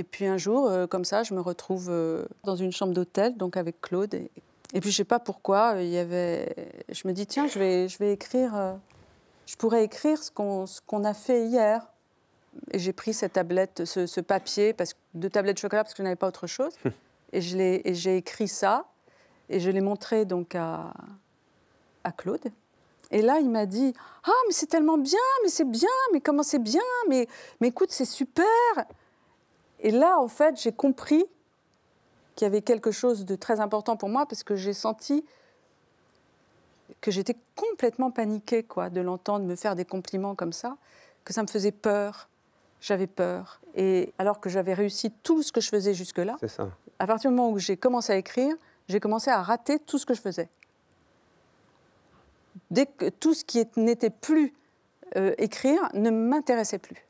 Et puis un jour, euh, comme ça, je me retrouve euh, dans une chambre d'hôtel, donc avec Claude. Et, puis je sais pas pourquoi, euh, il y avait... je me dis, tiens, je vais, je vais écrire, je pourrais écrire ce qu'on a fait hier. Et j'ai pris cette tablette, ce, papier, parce, de tablette de chocolat, parce que je n'avais pas autre chose. et j'ai écrit ça, et je l'ai montré donc à, à Claude. Et là, il m'a dit Ah, mais c'est tellement bien, mais c'est bien, mais comment c'est bien, mais, mais écoute, c'est super. Et là, en fait, j'ai compris qu'il y avait quelque chose de très important pour moi parce que j'ai senti que j'étais complètement paniquée quoi, de l'entendre me faire des compliments comme ça, que ça me faisait peur. J'avais peur. Et alors que j'avais réussi tout ce que je faisais jusque-là, à partir du moment où j'ai commencé à écrire, j'ai commencé à rater tout ce que je faisais. Dès que tout ce qui n'était plus euh, écrire ne m'intéressait plus.